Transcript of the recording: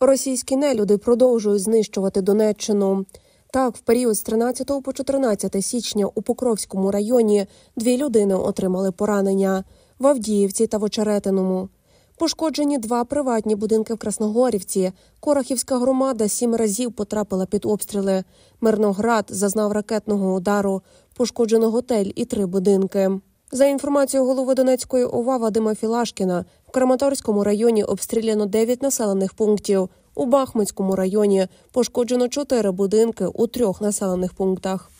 Російські нелюди продовжують знищувати Донеччину. Так, в період з 13 по 14 січня у Покровському районі дві людини отримали поранення в Авдіївці та в Очеретиному. Пошкоджені два приватні будинки в Красногорівці. Корахівська громада сім разів потрапила під обстріли. Мирноград зазнав ракетного удару, пошкоджено готель і три будинки. За інформацією голови Донецької ОВА Вадима Філашкіна, в Краматорському районі обстріляно 9 населених пунктів. У Бахмутському районі пошкоджено 4 будинки у трьох населених пунктах.